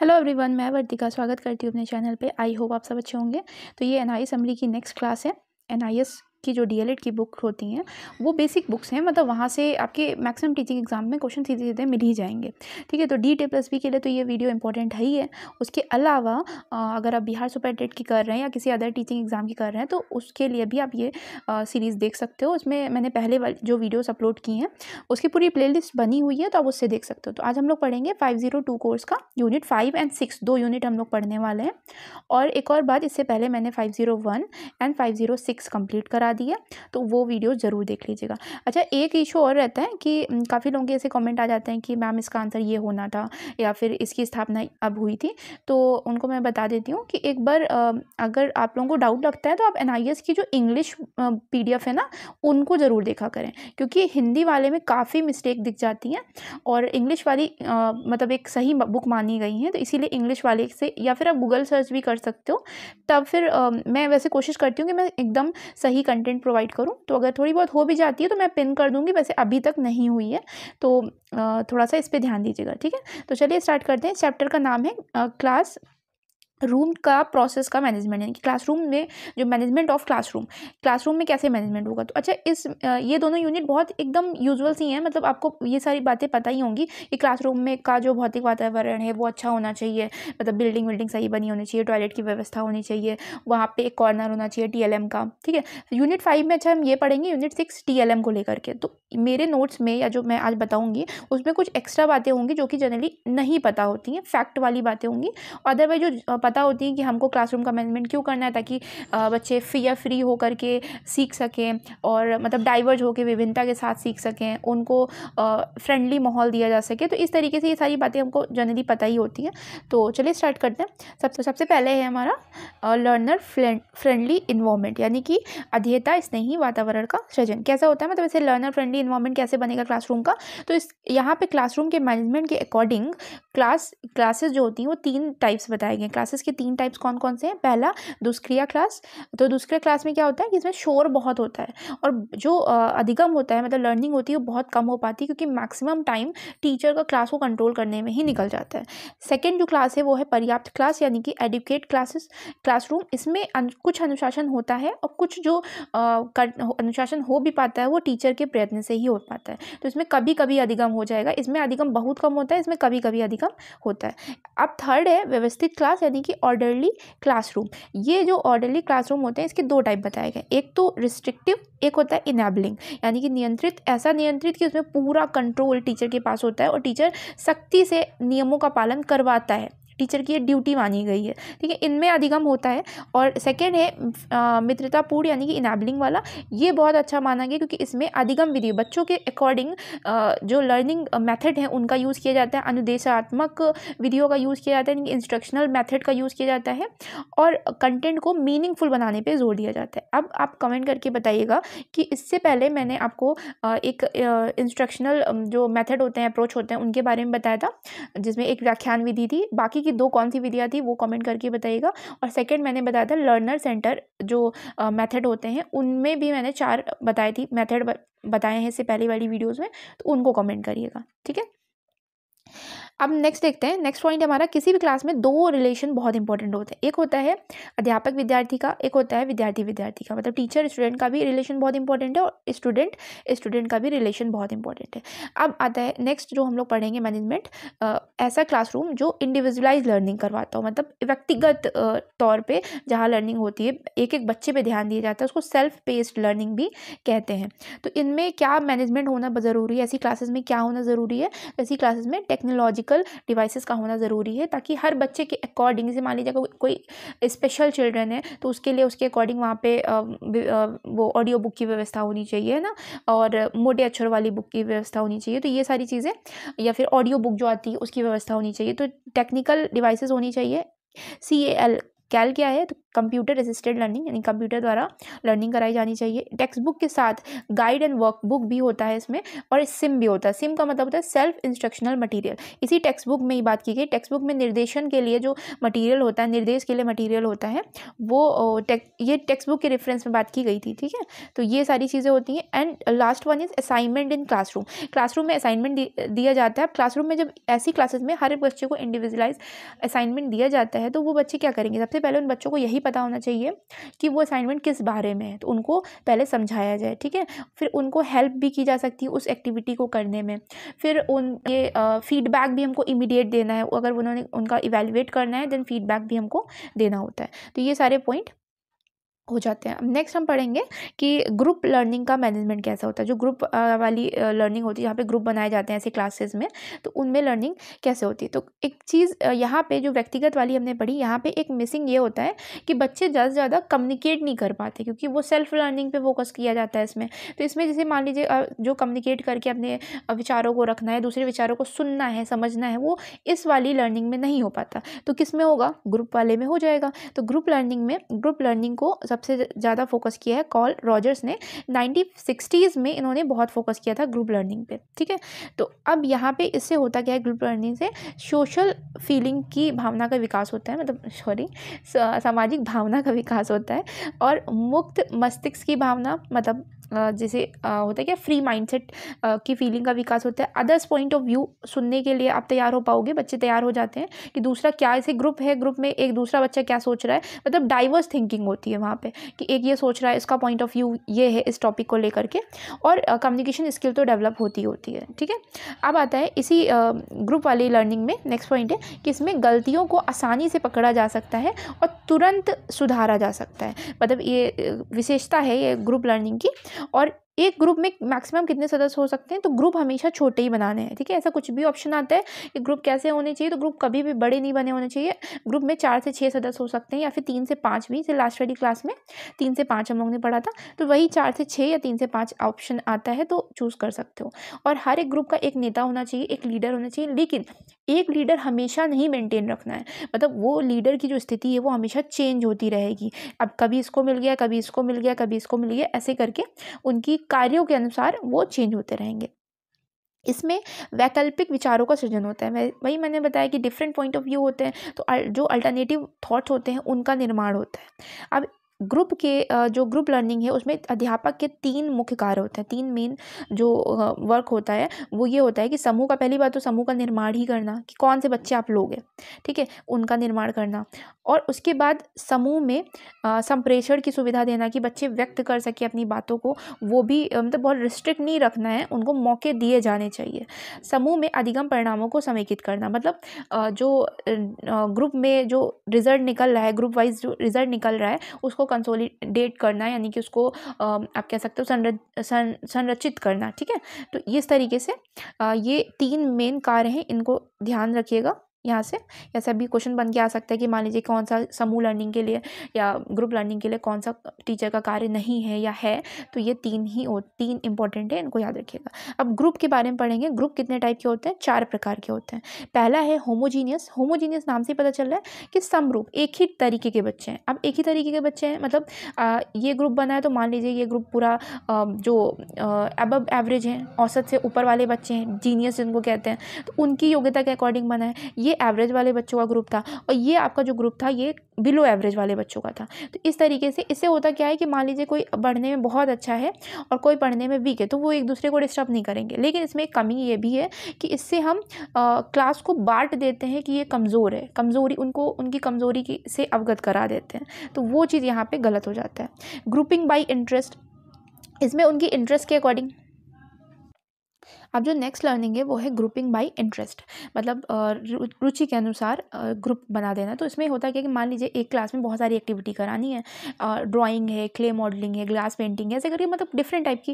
hello everyone मैं वर्तिका स्वागत करती हूँ अपने चैनल पे आई होप आप सब अच्छे होंगे तो ये एन आई की नेक्स्ट क्लास है एन आई एस की जो डी की बुक होती हैं वो बेसिक बुक्स हैं मतलब वहाँ से आपके मैक्सिमम टीचिंग एग्जाम में क्वेश्चन सीधे सीधे मिल ही जाएंगे ठीक है तो डी टे प्लस बी के लिए तो ये वीडियो इंपॉर्टेंट है ही है उसके अलावा अगर आप बिहार सुपर टेट की कर रहे हैं या किसी अदर टीचिंग एग्जाम की कर रहे हैं तो उसके लिए भी आप ये सीरीज़ देख सकते हो उसमें मैंने पहले जो वीडियोज़ अपलोड की हैं उसकी पूरी प्ले बनी हुई है तो आप उससे देख सकते हो तो आज हम लोग पढ़ेंगे फाइव जीरो टू कोर्स का यूनिट फाइव एंड सिक्स दो यूनिट हम लोग पढ़ने वाले हैं और एक और बात इससे पहले मैंने five zero one and five zero six complete करा बता दी है तो वो वीडियो ज़रूर देख लीजिएगा अच्छा एक इशू और रहता है कि काफ़ी लोगों के ऐसे कमेंट आ जाते हैं कि मैम इसका आंसर ये होना था या फिर इसकी स्थापना अब हुई थी तो उनको मैं बता देती हूँ कि एक बार अगर आप लोगों को डाउट लगता है तो आप एन e की जो इंग्लिश पी है ना उनको ज़रूर देखा करें क्योंकि हिंदी वाले में काफ़ी मिस्टेक दिख जाती हैं और इंग्लिश वाली मतलब एक सही बुक मानी गई हैं तो इसीलिए इंग्लिश वाले से या फिर आप गूगल सर्च भी कर सकते हो तब फिर आ, मैं वैसे कोशिश करती हूँ कि मैं एकदम सही कंटेंट कंटेंट प्रोवाइड करूँ तो अगर थोड़ी बहुत हो भी जाती है तो मैं पिन कर दूँगी वैसे अभी तक नहीं हुई है तो थोड़ा सा इस पर ध्यान दीजिएगा ठीक है तो चलिए स्टार्ट करते हैं चैप्टर का नाम है क्लास रूम का प्रोसेस का मैनेजमेंट यानी कि क्लासरूम में जो मैनेजमेंट ऑफ क्लासरूम क्लासरूम में कैसे मैनेजमेंट होगा तो अच्छा इस ये दोनों यूनिट बहुत एकदम यूजुअल सी हैं मतलब आपको ये सारी बातें पता ही होंगी कि क्लासरूम में का जो भौतिक वातावरण है वो अच्छा होना चाहिए मतलब बिल्डिंग विल्डिंग सही बनी होनी चाहिए टॉयलेट की व्यवस्था होनी चाहिए वहाँ पर एक कॉर्नर होना चाहिए टी का ठीक है यूनिट फाइव में अच्छा हम ये पढ़ेंगे यूनिट सिक्स टी को लेकर के तो मेरे नोट्स में या जो मैं आज बताऊँगी उसमें कुछ एक्स्ट्रा बातें होंगी जो कि जनरली नहीं पता होती हैं फैक्ट वाली बातें होंगी अदरवाइज जो पता होती हैं कि हमको क्लासरूम का मैनेजमेंट क्यों करना है ताकि बच्चे फियर फ्री हो करके सीख सकें और मतलब डाइवर्ज होकर विभिन्नता के साथ सीख सकें उनको फ्रेंडली माहौल दिया जा सके तो इस तरीके से ये सारी बातें हमको जनरली पता ही होती हैं तो चलिए स्टार्ट करते हैं सबसे सबसे पहले है हमारा लर्नर फ्रेंडली इन्वॉर्मेंट यानी कि अध्ययता स्नेही वातावरण का सृजन कैसा होता है मतलब ऐसे लर्नर फ्रेंडली इन्वामेंट कैसे बनेगा क्लासरूम का तो इस यहाँ पे क्लासरूम के मैनेजमेंट के अकॉर्डिंग क्लास क्लासेस जो होती हैं वो तीन टाइप्स बताए गए क्लासेस के तीन टाइप्स कौन कौन से हैं पहला दुष्क्रिया क्लास तो दुष्क्रिया क्लास में क्या होता है कि इसमें शोर बहुत होता है और जो अधिगम होता है मतलब लर्निंग होती है वो बहुत कम हो पाती है क्योंकि मैक्सिमम टाइम टीचर का क्लास को कंट्रोल करने में ही निकल जाता है सेकेंड जो क्लास है वो है पर्याप्त क्लास यानी कि एडुकेट क्लासेस क्लासरूम इसमें कुछ अनुशासन होता है और कुछ जो अनुशासन हो भी पाता है वो टीचर के प्रयत्न से ही हो पाता है तो इसमें कभी कभी अधिगम हो जाएगा इसमें अधिगम बहुत कम होता है इसमें कभी कभी अधिकम होता है अब थर्ड है व्यवस्थित क्लास यानी कि कि ऑर्डरली क्लासरूम ये जो ऑर्डरली क्लासरूम होते हैं इसके दो टाइप बताए गए एक तो रिस्ट्रिक्टिव एक होता है इनेबलिंग यानी कि नियंत्रित ऐसा नियंत्रित कि उसमें पूरा कंट्रोल टीचर के पास होता है और टीचर सख्ती से नियमों का पालन करवाता है टीचर की ये ड्यूटी मानी गई है ठीक है इनमें अधिगम होता है और सेकेंड है मित्रतापूर्ण यानी कि इनाबलिंग वाला ये बहुत अच्छा माना गया क्योंकि इसमें अधिगम विधि बच्चों के अकॉर्डिंग जो लर्निंग मेथड है उनका यूज़ किया जाता है अनुदेशात्मक विधियों का यूज़ किया जाता है यानी इंस्ट्रक्शनल मेथड का यूज़ किया जाता है और कंटेंट को मीनिंगफुल बनाने पे जोर दिया जाता है अब आप कमेंट करके बताइएगा कि इससे पहले मैंने आपको एक इंस्ट्रक्शनल जो मेथड होते हैं अप्रोच होते हैं उनके बारे में बताया था जिसमें एक व्याख्यान विधि थी बाकी की कि दो कौन सी विधियाँ थी वो कमेंट करके बताइएगा और सेकेंड मैंने बताया था लर्नर सेंटर जो मैथड होते हैं उनमें भी मैंने चार बताई थी मैथड बताए हैं इससे पहले वाली वीडियोज़ में तो उनको कमेंट करिएगा ठीक है अब नेक्स्ट देखते हैं नेक्स्ट पॉइंट हमारा किसी भी क्लास में दो रिलेशन बहुत इंपॉर्टेंट होते हैं एक होता है अध्यापक विद्यार्थी का एक होता है विद्यार्थी विद्यार्थी का मतलब टीचर स्टूडेंट का भी रिलेशन बहुत इंपॉर्टेंट है और स्टूडेंट स्टूडेंट का भी रिलेशन बहुत इंपॉर्टेंट है अब आता है नेक्स्ट जो हम लोग पढ़ेंगे मैनेजमेंट ऐसा क्लासरूम जो इंडिविजुअलाइज लर्निंग करवाता हो मतलब व्यक्तिगत तौर पर जहाँ लर्निंग होती है एक एक बच्चे पर ध्यान दिया जाता है उसको सेल्फ पेस्ड लर्निंग भी कहते हैं तो इनमें क्या मैनेजमेंट होना ज़रूरी है ऐसी क्लासेज में क्या होना ज़रूरी है ऐसी क्लासेज में टेक्नोलॉजी मेडिकल डिवाइसेस का होना ज़रूरी है ताकि हर बच्चे के अकॉर्डिंग जैसे मान लीजिए को, कोई स्पेशल चिल्ड्रन है तो उसके लिए उसके अकॉर्डिंग वहाँ पे वो ऑडियो बुक की व्यवस्था होनी चाहिए ना और मोटे अक्षर वाली बुक की व्यवस्था होनी चाहिए तो ये सारी चीज़ें या फिर ऑडियो बुक जो आती है उसकी व्यवस्था होनी चाहिए तो टेक्निकल डिवाइसेज होनी चाहिए सी ए एल कैल क्या है तो कंप्यूटर असिस्टेड लर्निंग यानी कंप्यूटर द्वारा लर्निंग कराई जानी चाहिए टेक्स्ट बुक के साथ गाइड एंड वर्क बुक भी होता है इसमें और सिम भी होता है सिम का मतलब होता है सेल्फ इंस्ट्रक्शनल मटीरियल इसी टेक्स्ट बुक में ही बात की गई टेक्स्ट बुक में निर्देशन के लिए जो मटीरियल होता है निर्देश के लिए मटीरियल होता है वो टेक, ये टेक्स्ट बुक के रेफरेंस में बात की गई थी ठीक है तो ये सारी चीज़ें होती हैं and last one is assignment in classroom classroom में असाइनमेंट दिया जाता है क्लासरूम में जब ऐसी क्लासेस में हर एक बच्चे को इंडिविजुअलाइज असाइनमेंट दिया जाता है तो वो बच्चे क्या करेंगे सबसे पहले उन बच्चों को यही ही पता होना चाहिए कि वो असाइनमेंट किस बारे में है तो उनको पहले समझाया जाए ठीक है फिर उनको हेल्प भी की जा सकती है उस एक्टिविटी को करने में फिर उन ये फीडबैक भी हमको इमीडिएट देना है अगर उन्होंने उनका इवेलुएट करना है देन फीडबैक भी हमको देना होता है तो ये सारे पॉइंट हो जाते हैं अब नेक्स्ट हम पढ़ेंगे कि ग्रुप लर्निंग का मैनेजमेंट कैसा होता है जो ग्रुप वाली लर्निंग होती है जहाँ पे ग्रुप बनाए जाते हैं ऐसे क्लासेस में तो उनमें लर्निंग कैसे होती है तो एक चीज़ यहाँ पे जो व्यक्तिगत वाली हमने पढ़ी यहाँ पे एक मिसिंग ये होता है कि बच्चे ज़्यादा से ज़्यादा कम्युनिकेट नहीं कर पाते क्योंकि वो सेल्फ लर्निंग पर फोकस किया जाता है इसमें तो इसमें जैसे मान लीजिए जो कम्युनिकेट करके अपने विचारों को रखना है दूसरे विचारों को सुनना है समझना है वो इस वाली लर्निंग में नहीं हो पाता तो किस में होगा ग्रुप वाले में हो जाएगा तो ग्रुप लर्निंग में ग्रुप लर्निंग को सब सबसे ज़्यादा फोकस किया है कॉल रॉजर्स ने नाइनटीन सिक्सटीज़ में इन्होंने बहुत फोकस किया था ग्रुप लर्निंग पे ठीक है तो अब यहाँ पे इससे होता क्या है ग्रुप लर्निंग से सोशल फीलिंग की भावना का विकास होता है मतलब सॉरी सामाजिक भावना का विकास होता है और मुक्त मस्तिष्क की भावना मतलब जैसे होता है क्या फ्री माइंडसेट की फीलिंग का विकास होता है अदर्स पॉइंट ऑफ व्यू सुनने के लिए आप तैयार हो पाओगे बच्चे तैयार हो जाते हैं कि दूसरा क्या ऐसे ग्रुप है ग्रुप में एक दूसरा बच्चा क्या सोच रहा है मतलब डाइवर्स थिंकिंग होती है वहाँ पे कि एक ये सोच रहा है इसका पॉइंट ऑफ व्यू ये है इस टॉपिक को लेकर के और कम्युनिकेशन स्किल तो डेवलप होती होती है ठीक है अब आता है इसी ग्रुप वाली लर्निंग में नेक्स्ट पॉइंट है कि इसमें गलतियों को आसानी से पकड़ा जा सकता है और तुरंत सुधारा जा सकता है मतलब ये विशेषता है ये ग्रुप लर्निंग की और एक ग्रुप में मैक्सिमम कितने सदस्य हो सकते हैं तो ग्रुप हमेशा छोटे ही बनाने हैं ठीक है ऐसा कुछ भी ऑप्शन आता है कि ग्रुप कैसे होने चाहिए तो ग्रुप कभी भी बड़े नहीं बने होने चाहिए ग्रुप में चार से छः सदस्य हो सकते हैं या फिर तीन से पाँच भी जैसे लास्ट वाली क्लास में तीन से पाँच हम लोगों ने पढ़ा था तो वही चार से छः या तीन से पाँच ऑप्शन आता है तो चूज़ कर सकते हो और हर एक ग्रुप का एक नेता होना चाहिए एक लीडर होना चाहिए लेकिन एक लीडर हमेशा नहीं मेंटेन रखना है मतलब वो लीडर की जो स्थिति है वो हमेशा चेंज होती रहेगी अब कभी इसको मिल गया कभी इसको मिल गया कभी इसको मिल गया ऐसे करके उनकी कार्यों के अनुसार वो चेंज होते रहेंगे इसमें वैकल्पिक विचारों का सृजन होता है वही मैंने बताया कि डिफरेंट पॉइंट ऑफ व्यू होते हैं तो जो अल्टरनेटिव थॉट्स होते हैं उनका निर्माण होता है अब ग्रुप के जो ग्रुप लर्निंग है उसमें अध्यापक के तीन मुख्य कार्य होते हैं तीन मेन जो वर्क होता है वो ये होता है कि समूह का पहली बात तो समूह का निर्माण ही करना कि कौन से बच्चे आप लोग हैं ठीक है उनका निर्माण करना और उसके बाद समूह में संप्रेषण की सुविधा देना कि बच्चे व्यक्त कर सके अपनी बातों को वो भी मतलब बहुत रिस्ट्रिक्ट नहीं रखना है उनको मौके दिए जाने चाहिए समूह में अधिगम परिणामों को समेकित करना मतलब जो ग्रुप में जो रिज़ल्ट निकल रहा है ग्रुप वाइज जो रिज़ल्ट निकल रहा है उसको कंसोलिडेट करना यानी कि उसको आप कह सकते हो संरचित संरचित करना ठीक है तो इस तरीके से ये तीन मेन कार्य हैं इनको ध्यान रखिएगा यहाँ से ऐसा भी क्वेश्चन बन के आ सकता है कि मान लीजिए कौन सा समूह लर्निंग के लिए या ग्रुप लर्निंग के लिए कौन सा टीचर का कार्य नहीं है या है तो ये तीन ही और तीन इंपॉर्टेंट है इनको याद रखिएगा अब ग्रुप के बारे में पढ़ेंगे ग्रुप कितने टाइप के होते हैं चार प्रकार के होते हैं पहला है होमोजीनियस होमोजीनियस नाम से पता चल रहा है कि समरूप एक ही तरीके के बच्चे हैं अब एक ही तरीके के बच्चे हैं मतलब आ, ये ग्रुप बना है तो मान लीजिए ये ग्रुप पूरा जो अब एवरेज है औसत से ऊपर वाले बच्चे हैं जीनियस जिनको कहते हैं तो उनकी योग्यता के अकॉर्डिंग बना है ये ये एवरेज वाले बच्चों का ग्रुप था और ये आपका जो ग्रुप था ये बिलो एवरेज वाले बच्चों का था तो इस तरीके से इससे होता क्या है कि मान लीजिए कोई पढ़ने में बहुत अच्छा है और कोई पढ़ने में वीक है तो वो एक दूसरे को डिस्टर्ब नहीं करेंगे लेकिन इसमें एक कमी ये भी है कि इससे हम आ, क्लास को बांट देते हैं कि ये कमज़ोर है कमज़ोरी उनको उनकी कमज़ोरी की से अवगत करा देते हैं तो वो चीज़ यहाँ पर गलत हो जाता है ग्रुपिंग बाई इंटरेस्ट इसमें उनकी इंटरेस्ट के अकॉर्डिंग अब जो नेक्स्ट लर्निंग है वो है ग्रुपिंग बाई इंटरेस्ट मतलब रुचि के अनुसार ग्रुप बना देना तो इसमें होता है क्या कि मान लीजिए एक क्लास में बहुत सारी एक्टिविटी करानी है ड्राइंग है क्ले मॉडलिंग है ग्लास पेंटिंग है ऐसे करके मतलब डिफरेंट टाइप की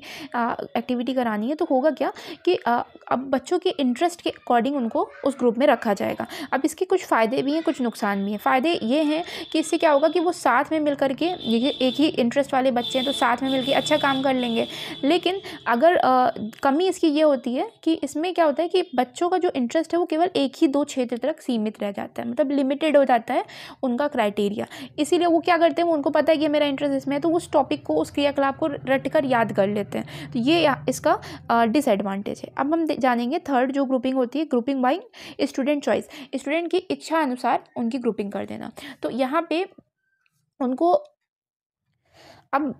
एक्टिविटी करानी है तो होगा क्या कि अब बच्चों के इंटरेस्ट के अकॉर्डिंग उनको उस ग्रुप में रखा जाएगा अब इसके कुछ फ़ायदे भी हैं कुछ नुकसान भी हैं फ़ायदे ये हैं कि इससे क्या होगा कि वो साथ में मिल करके ये एक ही इंटरेस्ट वाले बच्चे हैं तो साथ में मिलकर अच्छा काम कर लेंगे लेकिन अगर आ, कमी इसकी ये होती होती है कि इसमें क्या होता है कि बच्चों का जो इंटरेस्ट है वो केवल एक ही दो क्षेत्र तक सीमित रह जाता है मतलब लिमिटेड हो जाता है उनका क्राइटेरिया इसीलिए वो क्या करते हैं उनको पता है कि मेरा इंटरेस्ट इसमें है तो उस टॉपिक को उस क्रियाकलाप को रट कर याद कर लेते हैं तो ये इसका डिसएडवांटेज है अब हम जानेंगे थर्ड जो ग्रुपिंग होती है grouping by student choice student की इच्छा अनुसार उनकी ग्रुपिंग कर देना तो यहाँ पे उनको अब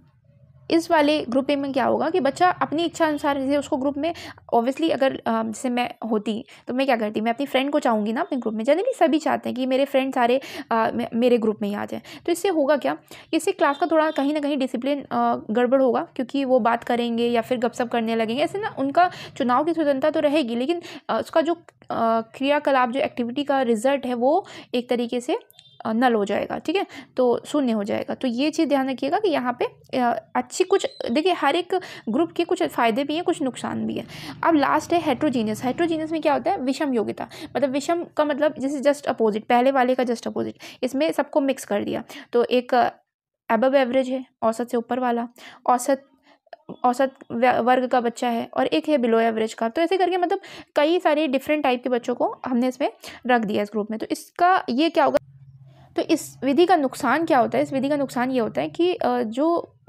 इस वाले ग्रुप में क्या होगा कि बच्चा अपनी इच्छा अनुसार जैसे उसको ग्रुप में ऑब्वियसली अगर जैसे मैं होती तो मैं क्या करती मैं अपनी फ्रेंड को चाहूँगी ना अपने ग्रुप में जनरली सभी चाहते हैं कि मेरे फ्रेंड सारे आ, मेरे ग्रुप में ही आ जाए तो इससे होगा क्या इससे क्लास का थोड़ा कहीं ना कहीं डिसिप्लिन गड़बड़ होगा क्योंकि वो बात करेंगे या फिर गपसप करने लगेंगे ऐसे ना उनका चुनाव की स्वतंत्रता तो रहेगी लेकिन उसका जो क्रियाकलाप जो एक्टिविटी का रिजल्ट है वो एक तरीके से नल हो जाएगा ठीक है तो शून्य हो जाएगा तो ये चीज़ ध्यान रखिएगा कि यहाँ पे अच्छी कुछ देखिए हर एक ग्रुप के कुछ फ़ायदे भी हैं कुछ नुकसान भी है अब लास्ट है हेट्रोजीनियस हेट्रोजीनियस में क्या होता है विषम योग्यता मतलब विषम का मतलब जैसे जस्ट अपोजिट पहले वाले का जस्ट अपोजिट इसमें सबको मिक्स कर दिया तो एक एबब एवरेज है औसत से ऊपर वाला औसत औसत वर्ग का बच्चा है और एक है बिलो एवरेज का तो ऐसे करके मतलब कई सारे डिफरेंट टाइप के बच्चों को हमने इसमें रख दिया इस ग्रुप में तो इसका ये क्या होगा तो इस विधि का नुकसान क्या होता है इस विधि का नुकसान ये होता है कि जो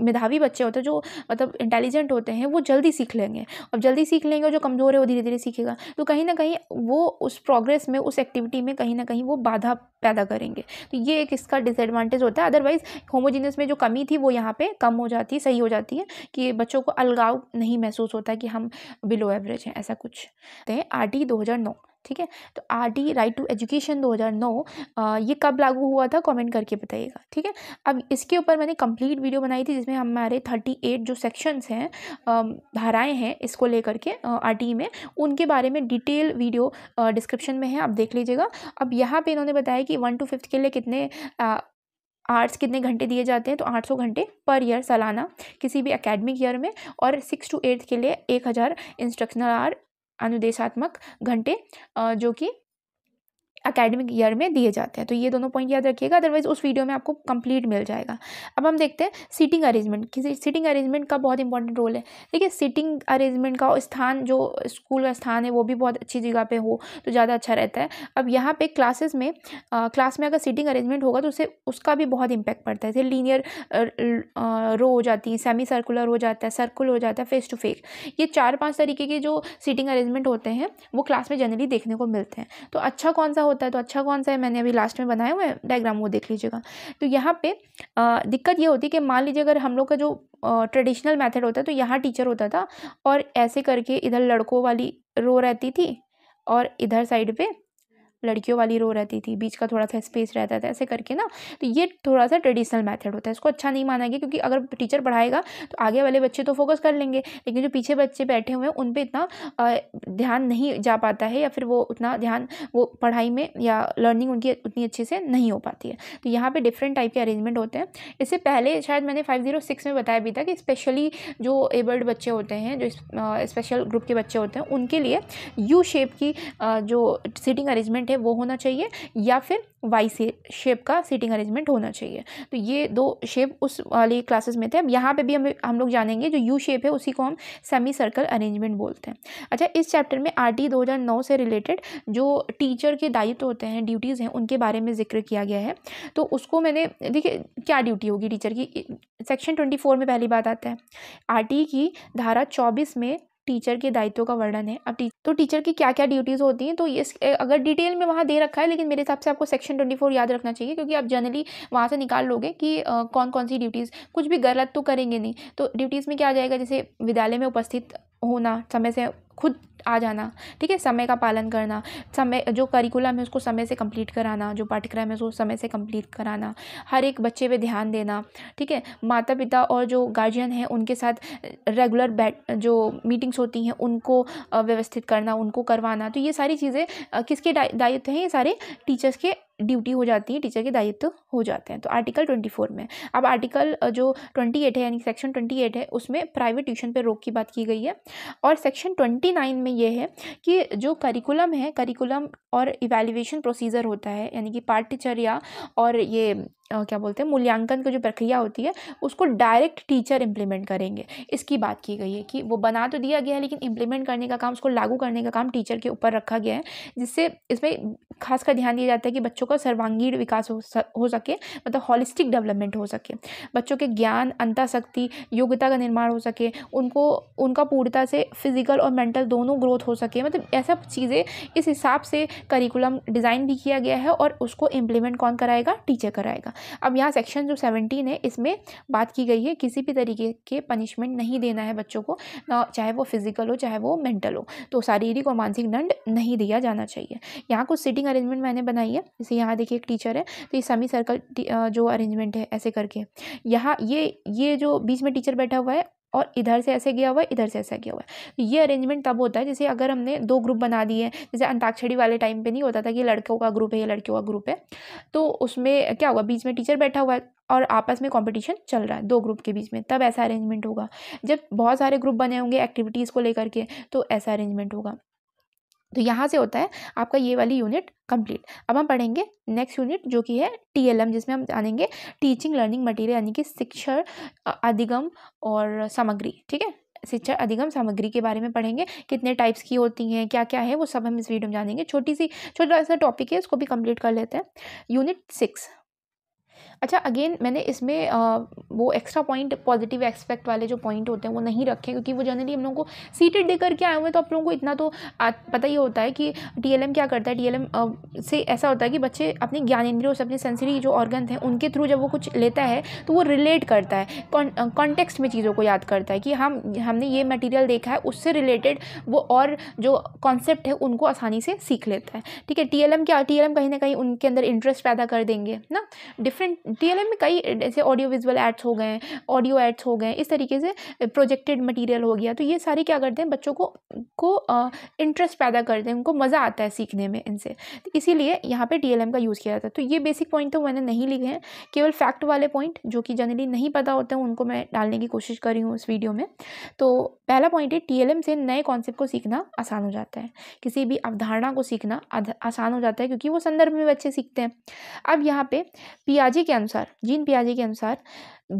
मेधावी बच्चे होते हैं जो मतलब इंटेलिजेंट होते हैं वो जल्दी सीख लेंगे और जल्दी सीख लेंगे जो कमज़ोर है वो धीरे धीरे सीखेगा तो कहीं ना कहीं वो उस प्रोग्रेस में उस एक्टिविटी में कहीं ना कहीं वो बाधा पैदा करेंगे तो ये एक इसका डिसएडवांटेज होता है अदरवाइज होमोजीनियस में जो कमी थी वो यहाँ पर कम हो जाती है सही हो जाती है कि बच्चों को अलगाव नहीं महसूस होता कि हम बिलो एवरेज हैं ऐसा कुछ आर टी दो हज़ार नौ ठीक है तो R D right to education 2009 ये कब लागू हुआ था कमेंट करके बताइएगा ठीक है अब इसके ऊपर मैंने कंप्लीट वीडियो बनाई थी जिसमें हमारे 38 जो सेक्शंस हैं धाराएं हैं इसको लेकर के आर में उनके बारे में डिटेल वीडियो डिस्क्रिप्शन में है आप देख लीजिएगा अब यहाँ पर इन्होंने बताया कि वन टू फिफ्थ के लिए कितने आ, आर्ट्स कितने घंटे दिए जाते हैं तो 800 घंटे पर ईयर सालाना किसी भी एकेडमिक ईयर में और सिक्स टू एट्थ के लिए 1000 इंस्ट्रक्शनल आर अनुदेशात्मक घंटे जो कि अकेडमिक ईयर में दिए जाते हैं तो ये दोनों पॉइंट याद रखिएगा अदरवाइज उस वीडियो में आपको कंप्लीट मिल जाएगा अब हम देखते हैं सीटिंग अरेंजमेंट किसी सीटिंग अरेंजमेंट का बहुत इंपॉर्टेंट रोल है देखिए सीटिंग अरेंजमेंट का स्थान जो स्कूल का स्थान है वो भी बहुत अच्छी जगह पे हो तो ज़्यादा अच्छा रहता है अब यहाँ पर क्लासेस में आ, क्लास में अगर सीटिंग अरेंजमेंट होगा तो उसे उसका भी बहुत इम्पैक्ट पड़ता है जैसे लीनियर रो हो जाती है सेमी सर्कुलर हो जाता है सर्कुल हो जाता है फेस टू फेस ये चार पाँच तरीके के जो सीटिंग अरेंजमेंट होते हैं वो क्लास में जनरली देखने को मिलते हैं तो अच्छा कौन सा होता है तो अच्छा कौन सा है मैंने अभी लास्ट में बनाए हुए हैं डायग्राम वो देख लीजिएगा तो यहाँ पे दिक्कत ये होती है कि मान लीजिए अगर हम लोग का जो ट्रेडिशनल मेथड होता है तो यहाँ टीचर होता था और ऐसे करके इधर लड़कों वाली रो रहती थी और इधर साइड पर लड़कियों वाली रो रहती थी बीच का थोड़ा सा स्पेस रहता था ऐसे करके ना तो ये थोड़ा सा ट्रेडिशनल मैथड होता है इसको अच्छा नहीं माना गया क्योंकि अगर टीचर पढ़ाएगा तो आगे वाले बच्चे तो फोकस कर लेंगे लेकिन जो पीछे बच्चे बैठे हुए हैं उन पर इतना ध्यान नहीं जा पाता है या फिर वो उतना ध्यान वो पढ़ाई में या लर्निंग उनकी उतनी अच्छे से नहीं हो पाती है तो यहाँ पर डिफरेंट टाइप के अरेंजमेंट होते हैं इससे पहले शायद मैंने फाइव जीरो सिक्स में बताया भी था कि स्पेशली जो एबल्ड बच्चे होते हैं जो स्पेशल ग्रुप के बच्चे होते हैं उनके लिए यू शेप की जो सीटिंग अरेंजमेंट अरेंजमेंट है वो होना चाहिए या फिर वाई शेप का सीटिंग अरेंजमेंट होना चाहिए तो ये दो शेप उस वाली क्लासेस में थे अब यहाँ पे भी हम हम लोग जानेंगे जो यू शेप है उसी को हम सेमी सर्कल अरेंजमेंट बोलते हैं अच्छा इस चैप्टर में आर टी से रिलेटेड जो टीचर के दायित्व होते हैं ड्यूटीज़ हैं उनके बारे में जिक्र किया गया है तो उसको मैंने देखिए क्या ड्यूटी होगी टीचर की सेक्शन ट्वेंटी फोर में पहली बात आता है आर की धारा चौबीस में टीचर के दायित्व का वर्णन है अब टीच, तो टीचर की क्या क्या ड्यूटीज़ होती हैं तो ये अगर डिटेल में वहाँ दे रखा है लेकिन मेरे हिसाब से आपको सेक्शन ट्वेंटी फोर याद रखना चाहिए क्योंकि आप जनरली वहाँ से निकाल लोगे कि आ, कौन कौन सी ड्यूटीज़ कुछ भी गलत तो करेंगे नहीं तो ड्यूटीज़ में क्या आ जाएगा जैसे विद्यालय में उपस्थित होना समय से खुद आ जाना ठीक है समय का पालन करना समय जो करिकुलम है उसको समय से कंप्लीट कराना जो पाठ्यक्रम है उसको समय से कंप्लीट कराना हर एक बच्चे पे ध्यान देना ठीक है माता पिता और जो गार्जियन हैं उनके साथ रेगुलर बैठ जो मीटिंग्स होती हैं उनको व्यवस्थित करना उनको करवाना तो ये सारी चीज़ें किसके दायित्व हैं ये सारे टीचर्स के ड्यूटी हो जाती है टीचर के दायित्व हो जाते हैं तो आर्टिकल ट्वेंटी फोर में अब आर्टिकल जो ट्वेंटी एट है यानी सेक्शन ट्वेंटी एट है उसमें प्राइवेट ट्यूशन पर रोक की बात की गई है और सेक्शन ट्वेंटी नाइन में ये है कि जो करिकुलम है करिकुलम और इवेल्यूशन प्रोसीज़र होता है यानी कि पाठ्यचर्या और ये क्या बोलते हैं मूल्यांकन की जो प्रक्रिया होती है उसको डायरेक्ट टीचर इम्प्लीमेंट करेंगे इसकी बात की गई है कि वो बना तो दिया गया है लेकिन इम्प्लीमेंट करने का काम उसको लागू करने का काम टीचर के ऊपर रखा गया है जिससे इसमें खासकर ध्यान दिया जाता है कि बच्चों का सर्वांगीण विकास हो, हो सके मतलब हॉलिस्टिक डेवलपमेंट हो सके बच्चों के ज्ञान अंताशक्ति योग्यता का निर्माण हो सके उनको उनका पूर्णता से फिजिकल और मेंटल दोनों ग्रोथ हो सके मतलब ऐसा चीज़ें इस हिसाब से करिकुलम डिज़ाइन भी किया गया है और उसको इम्प्लीमेंट कौन कराएगा टीचर कराएगा अब यहाँ सेक्शन जो सेवनटीन है इसमें बात की गई है किसी भी तरीके के पनिशमेंट नहीं देना है बच्चों को चाहे वो फिजिकल हो चाहे वो मेंटल हो तो शारीरिक और मानसिक दंड नहीं दिया जाना चाहिए यहाँ कुछ सिटिंग अरेंजमेंट मैंने बनाई है जैसे यहाँ देखिए एक टीचर है तो ये सेमी सर्कल जो अरेंजमेंट है ऐसे करके यहाँ ये ये जो बीच में टीचर बैठा हुआ है और इधर से ऐसे गया हुआ है इधर से ऐसा गया हुआ है तो ये अरेंजमेंट तब होता है जैसे अगर हमने दो ग्रुप बना दिए हैं जैसे अंताक्षरी वाले टाइम पे नहीं होता था कि लड़कों का ग्रुप है या लड़कियों का ग्रुप है तो उसमें क्या हुआ बीच में टीचर बैठा हुआ है और आपस में कंपटीशन चल रहा है दो ग्रुप के बीच में तब ऐसा अरेंजमेंट होगा जब बहुत सारे ग्रुप बने होंगे एक्टिविटीज़ को लेकर के तो ऐसा अरेंजमेंट होगा तो यहाँ से होता है आपका ये वाली यूनिट कंप्लीट अब हम पढ़ेंगे नेक्स्ट यूनिट जो कि है टीएलएम जिसमें हम जानेंगे टीचिंग लर्निंग मटेरियल यानी कि शिक्षा अधिगम और सामग्री ठीक है शिक्षा अधिगम सामग्री के बारे में पढ़ेंगे कितने टाइप्स की होती हैं क्या क्या है वो सब हम इस वीडियो में जानेंगे छोटी सी छोटा सा टॉपिक है उसको भी कंप्लीट कर लेते हैं यूनिट सिक्स अच्छा अगेन मैंने इसमें आ, वो एक्स्ट्रा पॉइंट पॉजिटिव एक्सपेक्ट वाले जो पॉइंट होते हैं वो नहीं रखे क्योंकि वो जनरली हम लोगों को सीटेड दे करके आए हुए हैं तो आप लोगों को इतना तो आ, पता ही होता है कि टीएलएम क्या करता है टीएलएम से ऐसा होता है कि बच्चे अपने ज्ञानेंद्रियों से अपने सेंसरी जो ऑर्गन हैं उनके थ्रू जब वो कुछ लेता है तो वो रिलेट करता है कॉन्टेक्स्ट में चीज़ों को याद करता है कि हम हमने ये मटेरियल देखा है उससे रिलेटेड वो और जो कॉन्सेप्ट है उनको आसानी से सीख लेता है ठीक है टीएलएम क्या टीएलएम कहीं ना कहीं उनके अंदर इंटरेस्ट पैदा कर देंगे ना डिफरेंट एम में कई जैसे ऑडियो विजुअल एड्स हो गए ऑडियो एड्स हो गए इस तरीके से प्रोजेक्टेड मटेरियल हो गया तो ये सारे क्या करते हैं बच्चों को को इंटरेस्ट पैदा करते हैं उनको मज़ा आता है सीखने में इनसे तो इसीलिए यहाँ पे एम का यूज़ किया जाता है तो ये बेसिक पॉइंट तो मैंने नहीं लिखे हैं केवल फैक्ट वाले पॉइंट जो कि जनरली नहीं पता होते हैं उनको मैं डालने की कोशिश कर रही हूँ इस वीडियो में तो पहला पॉइंट है एम से नए कॉन्सेप्ट को सीखना आसान हो जाता है किसी भी अवधारणा को सीखना आसान हो जाता है क्योंकि वो संदर्भ में बच्चे सीखते हैं अब यहाँ पे पियाजी के अनुसार जीन पियाजे के अनुसार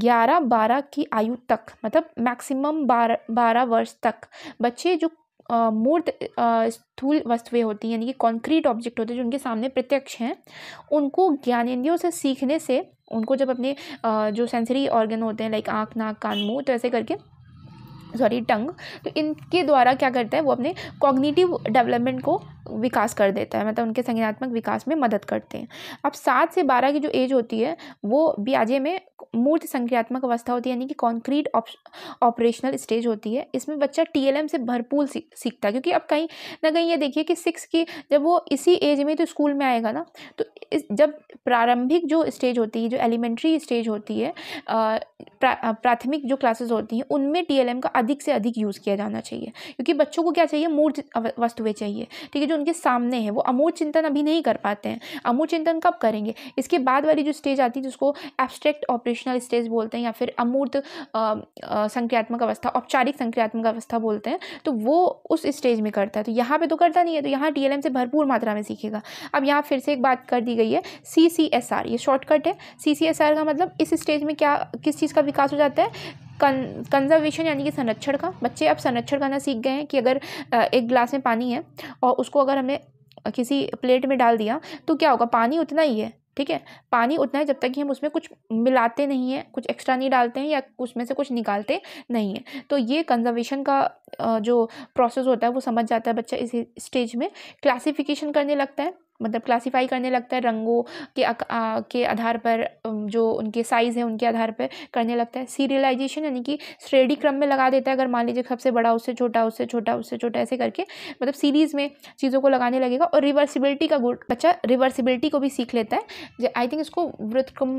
11 12 की आयु तक मतलब मैक्सिमम 12 बारह वर्ष तक बच्चे जो मूर्त स्थूल वस्तुएं होती हैं यानी कि कॉन्क्रीट ऑब्जेक्ट होते हैं जो उनके सामने प्रत्यक्ष हैं उनको ज्ञानेंद्रियों से सीखने से उनको जब अपने आ, जो सेंसरी ऑर्गन होते हैं लाइक आँख नाक कान मुँह तो ऐसे करके सॉरी टंग तो इनके द्वारा क्या करता है वो अपने कॉग्निटिव डेवलपमेंट को विकास कर देता है मतलब उनके संज्ञानात्मक विकास में मदद करते हैं अब सात से बारह की जो एज होती है वो ब्याजे में मूर्त संख्यात्मक अवस्था होती है यानी कि कॉन्क्रीट ऑपरेशनल स्टेज होती है इसमें बच्चा टीएलएम से भरपूर सी, सीखता है क्योंकि अब कहीं ना कहीं ये देखिए कि सिक्स की जब वो इसी एज में तो स्कूल में आएगा ना तो इस जब प्रारंभिक जो स्टेज होती है जो एलिमेंट्री स्टेज होती है प्रा, प्राथमिक जो क्लासेस होती हैं उनमें टीएलएम का अधिक से अधिक यूज़ किया जाना चाहिए क्योंकि बच्चों को क्या चाहिए मूर्त वस्तुएं चाहिए ठीक है जो उनके सामने हैं वो अमूर्त चिंतन अभी नहीं कर पाते हैं अमूर्त चिंतन कब करेंगे इसके बाद वाली जो स्टेज आती है जिसको एब्स्ट्रैक्ट ऑपरेशन ऑपरेशनल स्टेज बोलते हैं या फिर अमूर्त संक्रियात्मक अवस्था औपचारिक संक्रियात्मक अवस्था बोलते हैं तो वो उस स्टेज में करता है तो यहाँ पे तो करता नहीं है तो यहाँ डी से भरपूर मात्रा में सीखेगा अब यहाँ फिर से एक बात कर दी गई है सी सी एस आर ये शॉर्टकट है सी सी एस आर का मतलब इस स्टेज में क्या किस चीज़ का विकास हो जाता है कन कंजर्वेशन यानी कि संरक्षण का बच्चे अब संरक्षण करना सीख गए हैं कि अगर एक गिलास में पानी है और उसको अगर हमें किसी प्लेट में डाल दिया तो क्या होगा पानी उतना ही है ठीक है पानी उतना है जब तक कि हम उसमें कुछ मिलाते नहीं हैं कुछ एक्स्ट्रा नहीं डालते हैं या उसमें से कुछ निकालते नहीं हैं तो ये कंजर्वेशन का जो प्रोसेस होता है वो समझ जाता है बच्चा इस स्टेज में क्लासिफिकेशन करने लगता है मतलब क्लासिफाई करने लगता है रंगों के आ, के आधार पर जो उनके साइज़ है उनके आधार पर करने लगता है सीरियलाइजेशन यानी कि श्रेणी क्रम में लगा देता है अगर मान लीजिए सबसे बड़ा उससे छोटा उससे छोटा उससे छोटा ऐसे करके मतलब सीरीज़ में चीज़ों को लगाने लगेगा और रिवर्सिबिलिटी का गुड बच्चा रिवर्सिबिलिटी को भी सीख लेता है आई थिंक इसको वृत्तक्रम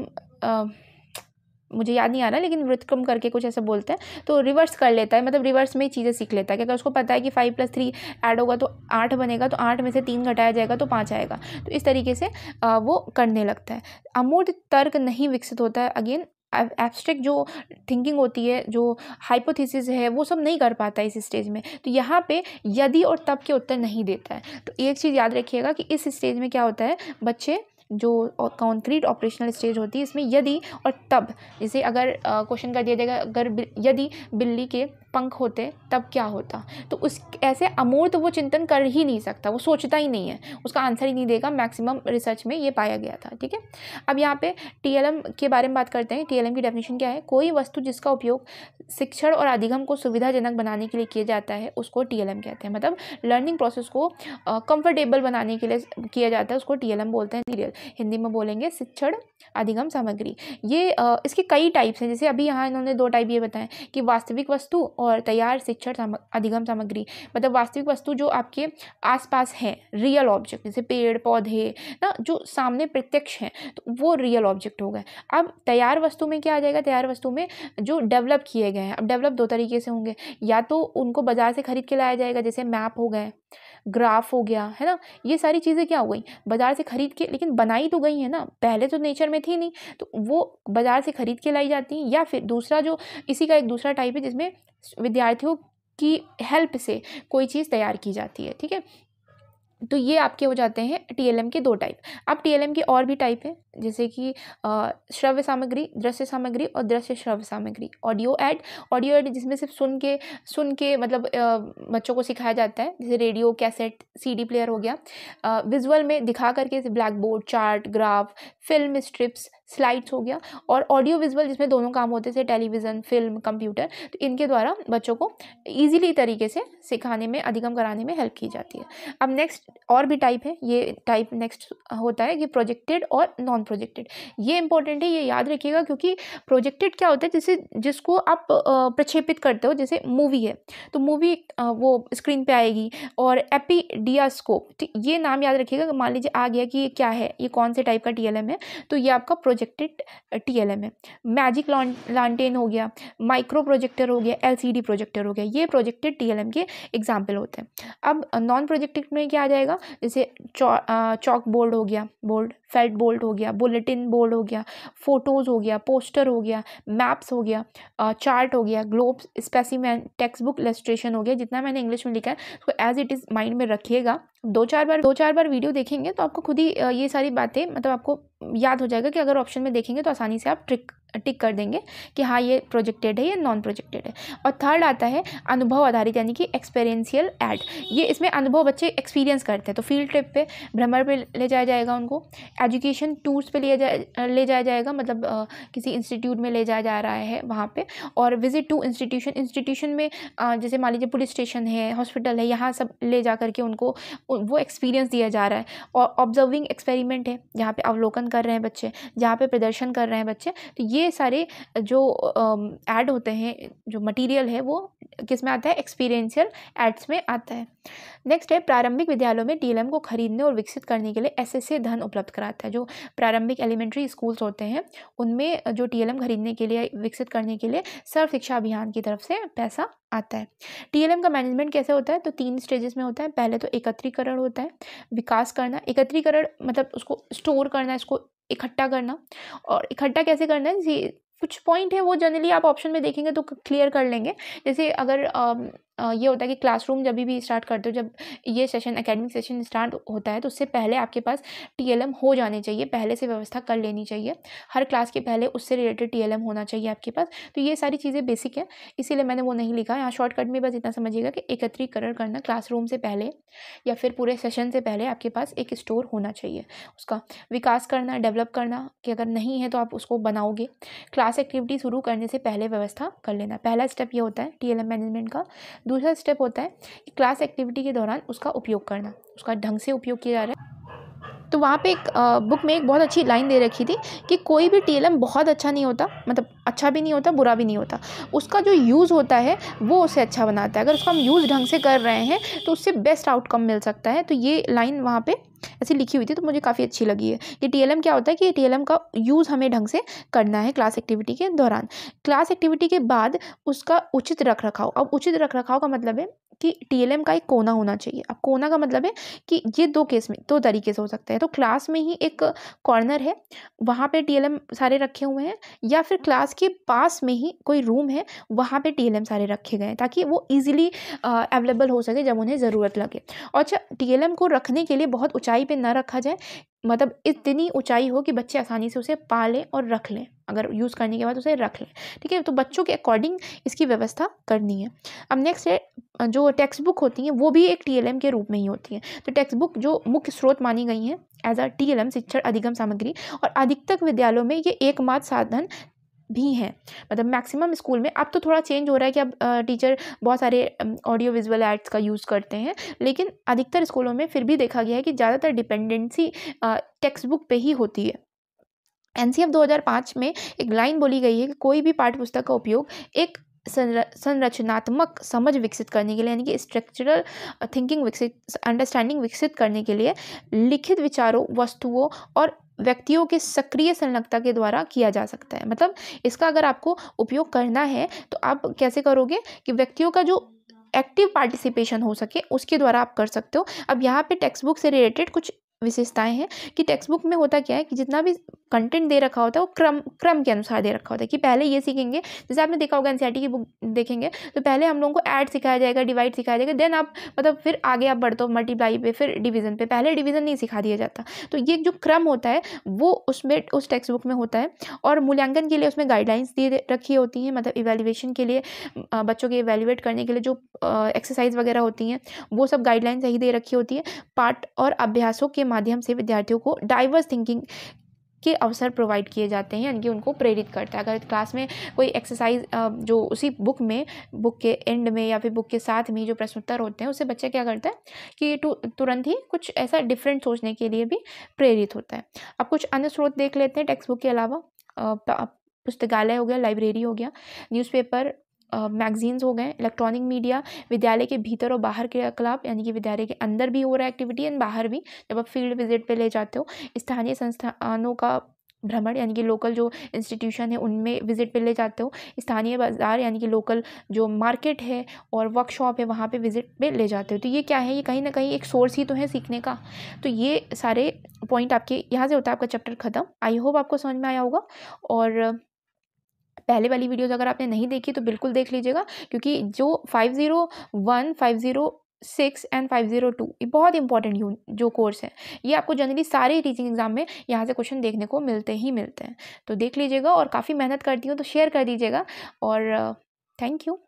मुझे याद नहीं आ रहा लेकिन वृतक्रम करके कुछ ऐसा बोलते हैं तो रिवर्स कर लेता है मतलब रिवर्स में ही चीज़ें सीख लेता है कि अगर उसको पता है कि फाइव प्लस थ्री ऐड होगा तो आठ बनेगा तो आठ में से तीन घटाया जाएगा तो पाँच आएगा तो इस तरीके से वो करने लगता है अमूर्त तर्क नहीं विकसित होता है अगेन एब्स्ट्रैक्ट जो थिंकिंग होती है जो हाइपोथेसिस है वो सब नहीं कर पाता इस स्टेज में तो यहाँ पे यदि और तब के उत्तर नहीं देता है तो एक चीज़ याद रखिएगा कि इस स्टेज में क्या होता है बच्चे जो कॉन्क्रीट ऑपरेशनल स्टेज होती है इसमें यदि और तब जैसे अगर क्वेश्चन कर दिया जाएगा अगर यदि बिल्ली के पंख होते तब क्या होता तो उस ऐसे अमूर्त वो चिंतन कर ही नहीं सकता वो सोचता ही नहीं है उसका आंसर ही नहीं देगा मैक्सिमम रिसर्च में ये पाया गया था ठीक है अब यहाँ पे टीएलएम के बारे में बात करते हैं टीएलएम की डेफिनेशन क्या है कोई वस्तु जिसका उपयोग शिक्षण और अधिगम को सुविधाजनक बनाने के लिए किया जाता है उसको टी कहते हैं मतलब लर्निंग प्रोसेस को कंफर्टेबल बनाने के लिए किया जाता है उसको टी बोलते हैं टीएल हिंदी में बोलेंगे शिक्षण अधिगम सामग्री ये इसके कई टाइप्स हैं जैसे अभी यहाँ इन्होंने दो टाइप ये बताएं कि वास्तविक वस्तु और तैयार शिक्षण अधिगम सामग्री मतलब वास्तविक वस्तु जो आपके आसपास है रियल ऑब्जेक्ट जैसे पेड़ पौधे ना जो सामने प्रत्यक्ष हैं तो वो रियल ऑब्जेक्ट हो गए अब तैयार वस्तु में क्या आ जाएगा तैयार वस्तु में जो डेवलप किए गए हैं अब डेवलप दो तरीके से होंगे या तो उनको बाज़ार से खरीद के लाया जाएगा जैसे मैप हो गए ग्राफ हो गया है ना ये सारी चीज़ें क्या हो गई बाज़ार से ख़रीद के लेकिन बनाई तो गई है ना पहले तो नेचर में थी नहीं तो वो बाज़ार से ख़रीद के लाई जाती हैं या फिर दूसरा जो इसी का एक दूसरा टाइप है जिसमें विद्यार्थियों की हेल्प से कोई चीज़ तैयार की जाती है ठीक है तो ये आपके हो जाते हैं टीएलएम के दो टाइप अब टीएलएम के और भी टाइप हैं जैसे कि श्रव्य सामग्री दृश्य सामग्री और दृश्य श्रव्य सामग्री ऑडियो ऐड ऑडियो ऐड जिसमें सिर्फ सुन के सुन के मतलब आ, बच्चों को सिखाया जाता है जैसे रेडियो कैसेट सीडी प्लेयर हो गया विजुअल में दिखा करके blackboard chart graph film strips slides हो गया और ऑडियो विजुअल जिसमें दोनों काम होते थे टेलीविज़न फिल्म कंप्यूटर तो इनके द्वारा बच्चों को ईजिली तरीके से सिखाने में अधिगम कराने में हेल्प की जाती है अब नेक्स्ट और भी टाइप है ये टाइप नेक्स्ट होता है कि प्रोजेक्टेड और नॉन प्रोजेक्टेड ये इंपॉर्टेंट है ये याद रखिएगा क्योंकि प्रोजेक्टेड क्या होता है जिसे जिसको आप प्रक्षेपित करते हो जैसे मूवी है तो मूवी वो स्क्रीन पे आएगी और एपीडियास्कोप ये नाम याद रखिएगा मान लीजिए आ गया कि ये क्या है ये कौन से टाइप का टीएलएम है तो ये आपका प्रोजेक्टेड टी एल एम है मैजिक लॉन्टेन हो गया माइक्रो प्रोजेक्टर हो गया एल सी डी प्रोजेक्टर हो गया ये प्रोजेक्टेड टी एल एम के एग्जाम्पल होते हैं अब नॉन प्रोजेक्टेड में क्या आ जाएगा जैसे चौ, चौक बोर्ड हो गया बोर्ड फेल्ट बोल्ट हो गया बुलेटिन बोर्ड हो गया फ़ोटोज़ हो गया पोस्टर हो गया मैप्स हो गया चार्ट हो गया globes specimen textbook illustration हो गया जितना मैंने इंग्लिश में लिखा है उसको एज इट इज़ माइंड में रखिएगा दो चार बार दो चार बार वीडियो देखेंगे तो आपको खुद ही ये सारी बातें मतलब आपको याद हो जाएगा कि अगर ऑप्शन में देखेंगे तो आसानी से आप ट्रिक टिक कर देंगे कि हाँ ये प्रोजेक्टेड है ये नॉन प्रोजेक्टेड है और थर्ड आता है अनुभव आधारित यानी कि एक्सपेरियंशियल एड ये इसमें अनुभव बच्चे एक्सपीरियंस करते हैं तो फील्ड ट्रिप पे भ्रमण पे ले जाया जाएगा उनको एजुकेशन टूर्स पे लिया जा ले जाया जाएगा मतलब आ, किसी इंस्टीट्यूट में ले जाया जा रहा है वहाँ पर और विजिट टू इंस्टीट्यूशन इंस्टीट्यूशन में आ, जैसे मान लीजिए पुलिस स्टेशन है हॉस्पिटल है यहाँ सब ले जा करके उनको वो एक्सपीरियंस दिया जा रहा है और ऑब्जर्विंग एक्सपेरिमेंट है जहाँ पर अवलोकन कर रहे हैं बच्चे जहाँ पर प्रदर्शन कर रहे हैं बच्चे तो ये ये सारे जो ऐड होते हैं जो मटेरियल है वो किस में आता है एक्सपीरियंशियल एड्स में आता है नेक्स्ट है प्रारंभिक विद्यालयों में डी को खरीदने और विकसित करने के लिए एसएसए धन उपलब्ध कराता है जो प्रारंभिक एलिमेंट्री स्कूल्स होते हैं उनमें जो टी खरीदने के लिए विकसित करने के लिए सर्व शिक्षा अभियान की तरफ से पैसा आता है टीएलएम का मैनेजमेंट कैसे होता है तो तीन स्टेजेस में होता है पहले तो एकत्रीकरण होता है विकास करना एकत्रीकरण मतलब उसको स्टोर करना इसको इकट्ठा करना और इकट्ठा कैसे करना है कुछ पॉइंट है वो जनरली आप ऑप्शन में देखेंगे तो क्लियर कर लेंगे जैसे अगर ये होता है कि क्लासरूम जब भी स्टार्ट करते हो जब ये सेशन एकेडमिक सेशन स्टार्ट होता है तो उससे पहले आपके पास टीएलएम हो जाने चाहिए पहले से व्यवस्था कर लेनी चाहिए हर क्लास के पहले उससे रिलेटेड टीएलएम होना चाहिए आपके पास तो ये सारी चीज़ें बेसिक है इसीलिए मैंने वो नहीं लिखा यहाँ शॉर्टकट में बस इतना समझिएगा कि एकत्रीकरण करना क्लासरूम से पहले या फिर पूरे सेशन से पहले आपके पास एक स्टोर होना चाहिए उसका विकास करना डेवलप करना कि अगर नहीं है तो आप उसको बनाओगे क्लास एक्टिविटी शुरू करने से पहले व्यवस्था कर लेना पहला स्टेप ये होता है टी मैनेजमेंट का दूसरा स्टेप होता है कि क्लास एक्टिविटी के दौरान उसका उपयोग करना उसका ढंग से उपयोग किया जा रहा है तो वहाँ पे एक आ, बुक में एक बहुत अच्छी लाइन दे रखी थी कि कोई भी टी बहुत अच्छा नहीं होता मतलब अच्छा भी नहीं होता बुरा भी नहीं होता उसका जो यूज़ होता है वो उसे अच्छा बनाता है अगर उसका हम यूज़ ढंग से कर रहे हैं तो उससे बेस्ट आउटकम मिल सकता है तो ये लाइन वहाँ पर ऐसी लिखी हुई थी तो मुझे काफ़ी अच्छी लगी है ये टी क्या होता है कि टी का यूज़ हमें ढंग से करना है क्लास एक्टिविटी के दौरान क्लास एक्टिविटी के बाद उसका उचित रख रखाव अब उचित रख रखाव का मतलब है कि टी का एक कोना होना चाहिए अब कोना का मतलब है कि ये दो केस में दो तरीके से हो सकता है तो क्लास में ही एक कॉर्नर है वहाँ पे टी सारे रखे हुए हैं या फिर क्लास के पास में ही कोई रूम है वहाँ पे टी सारे रखे गए हैं ताकि वो ईजिली अवेलेबल हो सके जब उन्हें ज़रूरत लगे और अच्छा टी को रखने के लिए बहुत उचित ऊंचाई पे ना रखा जाए मतलब इतनी ऊंचाई हो कि बच्चे आसानी से उसे पा लें और रख लें अगर यूज़ करने के बाद उसे रख लें ठीक है तो बच्चों के अकॉर्डिंग इसकी व्यवस्था करनी है अब नेक्स्ट है जो टेक्स्ट बुक होती हैं वो भी एक टी के रूप में ही होती हैं तो टेक्स्ट बुक जो मुख्य स्रोत मानी गई हैं एज अ टीएलएम शिक्षण अधिगम सामग्री और अधिकतर विद्यालयों में ये एकमात्र साधन भी हैं मतलब मैक्सिमम स्कूल में अब तो थोड़ा चेंज हो रहा है कि अब टीचर बहुत सारे ऑडियो विजुअल एड्स का यूज़ करते हैं लेकिन अधिकतर स्कूलों में फिर भी देखा गया है कि ज़्यादातर डिपेंडेंसी टेक्स्ट बुक पर ही होती है एन पाँच में एक लाइन बोली गई है कि कोई भी पाठ्यपुस्तक का उपयोग एक संरचनात्मक समझ विकसित करने के लिए यानी कि स्ट्रक्चरल थिंकिंग विकसित अंडरस्टैंडिंग विकसित करने के लिए लिखित विचारों वस्तुओं और व्यक्तियों के सक्रिय संलग्नता के द्वारा किया जा सकता है मतलब इसका अगर आपको उपयोग करना है तो आप कैसे करोगे कि व्यक्तियों का जो एक्टिव पार्टिसिपेशन हो सके उसके द्वारा आप कर सकते हो अब यहाँ पे टेक्स्ट बुक से रिलेटेड कुछ विशेषताएं हैं कि टेक्स्ट बुक में होता क्या है कि जितना भी कंटेंट दे रखा होता है वो क्रम क्रम के अनुसार दे रखा होता है कि पहले ये सीखेंगे जैसे आपने देखा होगा एनसीईआरटी e की बुक देखेंगे तो पहले हम लोगों को ऐड सिखाया जाएगा डिवाइड सिखाया जाएगा देन आप मतलब फिर आगे आप बढ़ते हो मल्टीप्लाई पे फिर डिवीजन पे पहले डिवीजन नहीं सिखा दिया जाता तो ये जो क्रम होता है वो उसमें उस टेक्स्ट बुक में होता है और मूल्यांकन के लिए उसमें गाइडलाइंस दे रखी होती हैं मतलब इवेल्युएशन के लिए बच्चों के इवेल्युएट करने के लिए जो एक्सरसाइज वगैरह होती हैं वो सब गाइडलाइंस यही दे रखी होती है पाठ और अभ्यासों के माध्यम से विद्यार्थियों को डाइवर्स थिंकिंग के अवसर प्रोवाइड किए जाते हैं यानी कि उनको प्रेरित करता है अगर क्लास में कोई एक्सरसाइज जो उसी बुक में बुक के एंड में या फिर बुक के साथ में जो प्रश्नोत्तर होते हैं उससे बच्चा क्या करता है कि तो, तुरंत ही कुछ ऐसा डिफरेंट सोचने के लिए भी प्रेरित होता है अब कुछ अन्य स्रोत देख लेते हैं टेक्स्ट बुक के अलावा पुस्तकालय हो गया लाइब्रेरी हो गया न्यूज़पेपर मैगजीन्स हो गए इलेक्ट्रॉनिक मीडिया विद्यालय के भीतर और बाहर क्रियाकलाप यानी कि विद्यालय के अंदर भी हो रहा है एक्टिविटी एंड बाहर भी जब आप फील्ड विजिट पर ले जाते हो स्थानीय संस्थानों का भ्रमण यानी कि लोकल जो इंस्टीट्यूशन है उनमें विजिट पर ले जाते हो स्थानीय बाज़ार यानी कि लोकल जो मार्केट है और वर्कशॉप है वहाँ पे विजिट पर ले जाते हो तो ये क्या है ये कहीं ना कहीं एक सोर्स ही तो है सीखने का तो ये सारे पॉइंट आपके यहाँ से होता है आपका चैप्टर ख़त्म आई होप आपको समझ में आया होगा और पहले वाली वीडियोज़ अगर आपने नहीं देखी तो बिल्कुल देख लीजिएगा क्योंकि जो five zero one five zero six and five zero two ये बहुत इंपॉर्टेंट जो कोर्स है ये आपको जनरली सारे टीचिंग एग्जाम में यहाँ से क्वेश्चन देखने को मिलते ही मिलते हैं तो देख लीजिएगा और काफ़ी मेहनत करती हूँ तो शेयर कर दीजिएगा और थैंक uh, यू